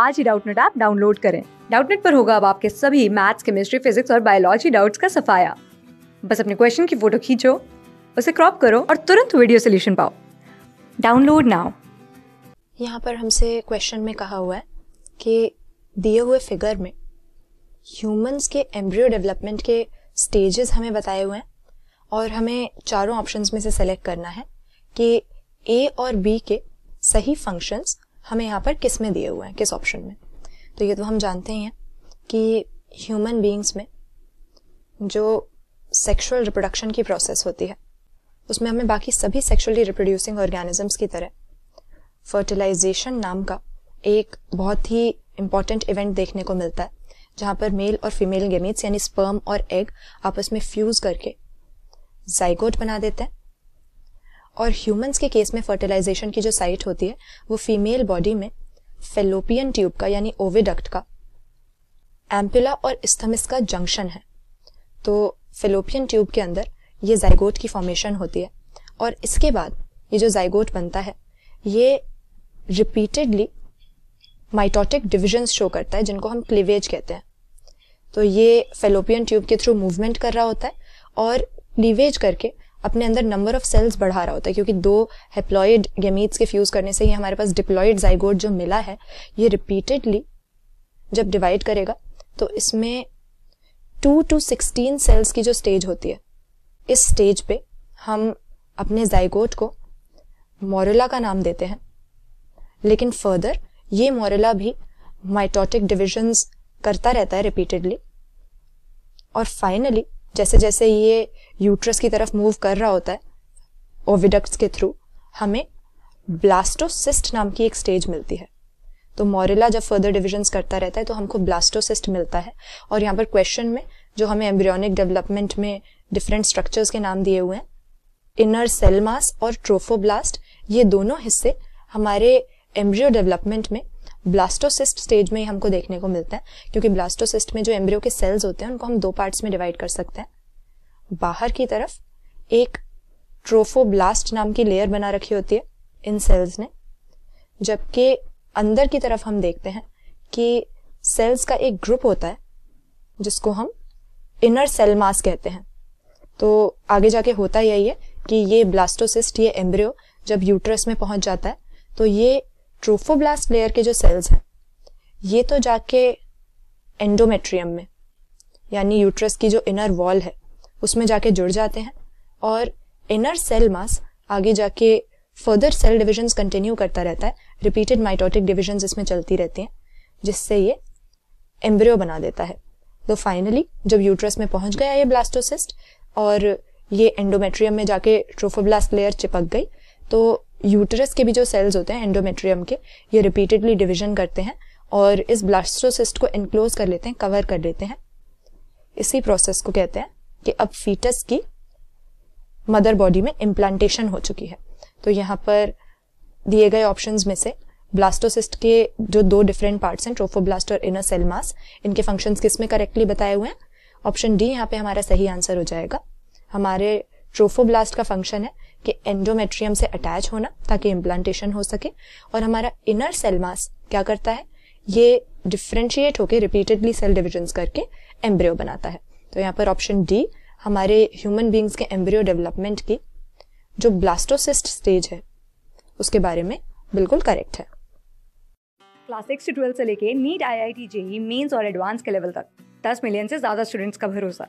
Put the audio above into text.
आज ही Doubtnut app download करें डाउटनेट पर होगा अब आपके सभी मैथ्स केमिस्ट्री फिजिक्स और बायोलॉजी डाउट्स का सफाया बस अपने क्वेश्चन की फोटो खींचो उसे क्रॉप करो और तुरंत वीडियो सोल्यूशन पाओ डाउनलोड नाउ यहाँ पर हमसे क्वेश्चन में कहा हुआ है कि दिए हुए फिगर में ह्यूमंस के एम्ब्रियो डेवलपमेंट के स्टेजेस हमें बताए हुए हैं और हमें चारों ऑप्शंस में से सेलेक्ट करना है कि ए और बी के सही फंक्शंस हमें यहाँ पर किस में दिए हुए हैं किस ऑप्शन में तो ये तो हम जानते ही हैं कि ह्यूमन बींग्स में जो सेक्सुअल रिप्रोडक्शन की प्रोसेस होती है उसमें हमें बाकी सभी सेक्सुअली रिप्रोड्यूसिंग ऑर्गेनिजम्स की तरह फर्टिलाइजेशन नाम का एक बहुत ही इम्पॉर्टेंट इवेंट देखने को मिलता है जहाँ पर मेल और फीमेल गेमिट्स यानी स्पर्म और एग आपस में फ्यूज़ करके जाइगोट बना देते हैं और ह्यूमंस के केस में फर्टिलाइजेशन की जो साइट होती है वो फीमेल बॉडी में फेलोपियन ट्यूब का यानी ओविडक्ट का एम्पिला और स्थमिस का जंक्शन है तो फेलोपियन ट्यूब के अंदर ये जाइगोट की फॉर्मेशन होती है और इसके बाद ये जो जाइगोट बनता है ये रिपीटेडली माइटोटिक डिविजन शो करता है जिनको हम क्लीवेज कहते हैं तो ये फेलोपियन ट्यूब के थ्रू मूवमेंट कर रहा होता है और क्लीवेज करके अपने अंदर नंबर ऑफ सेल्स बढ़ा रहा होता है क्योंकि दो हेप्लॉयड गेमीट्स के फ्यूज करने से ही हमारे पास डिप्लॉयड जाइगोड जो मिला है ये रिपीटेडली जब डिवाइड करेगा तो इसमें टू टू सिक्सटीन सेल्स की जो स्टेज होती है इस स्टेज पे हम अपने जाइगोट को मोरेला का नाम देते हैं लेकिन फर्दर ये मोरेला भी माइटोटिक डिविजन्स करता रहता है रिपीटेडली और फाइनली जैसे जैसे ये यूट्रस की तरफ मूव कर रहा होता है ओविडक्ट्स के थ्रू हमें ब्लास्टोसिस्ट नाम की एक स्टेज मिलती है तो मोरेला जब फर्दर डिविजन्स करता रहता है तो हमको ब्लास्टोसिस्ट मिलता है और यहाँ पर क्वेश्चन में जो हमें एम्ब्रियोनिक डेवलपमेंट में डिफरेंट स्ट्रक्चर्स के नाम दिए हुए हैं इनर सेलमास और ट्रोफोब्लास्ट ये दोनों हिस्से हमारे एम्ब्रियो डेवलपमेंट में ब्लास्टोसिस्ट स्टेज में ही हमको देखने को मिलता है क्योंकि ब्लास्टोसिस्ट में जो एम्ब्रियो के सेल्स होते हैं उनको हम दो पार्ट्स में डिवाइड कर सकते हैं बाहर की तरफ एक ट्रोफोब्लास्ट नाम की लेयर बना रखी होती है इन सेल्स ने जबकि अंदर की तरफ हम देखते हैं कि सेल्स का एक ग्रुप होता है जिसको हम इनर सेल मास कहते हैं तो आगे जाके होता यही है कि ये ब्लास्टोसिस्ट ये एम्ब्रियो जब यूट्रस में पहुंच जाता है तो ये ट्रोफोब्लास्ट लेयर के जो सेल्स हैं ये तो जाके एंडोमेट्रियम में यानी यूट्रस की जो इनर वॉल है उसमें जाके जुड़ जाते हैं और इनर सेल मास आगे जाके फर्दर सेल डिविजन्स कंटिन्यू करता रहता है रिपीटेड माइटोटिक डिविजन्स इसमें चलती रहती हैं जिससे ये एम्ब्रियो बना देता है तो फाइनली जब यूट्रस में पहुंच गया ये ब्लास्टोसिस्ट और ये एंडोमेट्रियम में जाके ट्रोफोब्लास्ट लेयर चिपक गई तो यूटरस के भी जो सेल्स होते हैं एंडोमेट्रियम के ये रिपीटेडली डिविजन करते हैं और इस ब्लास्टोसिस्ट को इनक्लोज कर लेते हैं कवर कर लेते हैं इसी प्रोसेस को कहते हैं कि अब फीटस की मदर बॉडी में इम्प्लांटेशन हो चुकी है तो यहाँ पर दिए गए ऑप्शंस में से ब्लास्टोसिस्ट के जो दो डिफरेंट पार्ट्स हैं ट्रोफोब्लास्ट और इनर सेल मास इनके फंक्शंस किस में करेक्टली बताए हुए हैं ऑप्शन डी यहाँ पे हमारा सही आंसर हो जाएगा हमारे ट्रोफोब्लास्ट का फंक्शन है कि एंडोमेट्रियम से अटैच होना ताकि इम्प्लांटेशन हो सके और हमारा इनर सेल मास क्या करता है ये डिफ्रेंशिएट होकर रिपीटेडली सेल डिविजन करके एम्ब्रियो बनाता है तो यहाँ पर ऑप्शन डी हमारे ह्यूमन बींग्स के एम्ब्रियो डेवलपमेंट की जो ब्लास्टोसिस्ट स्टेज है उसके बारे में बिल्कुल करेक्ट है क्लास सिक्स से ट्वेल्थ से लेके NEET I I T JEE mains और एडवांस के लेवल तक 10 मिलियन से ज्यादा स्टूडेंट्स का भरोसा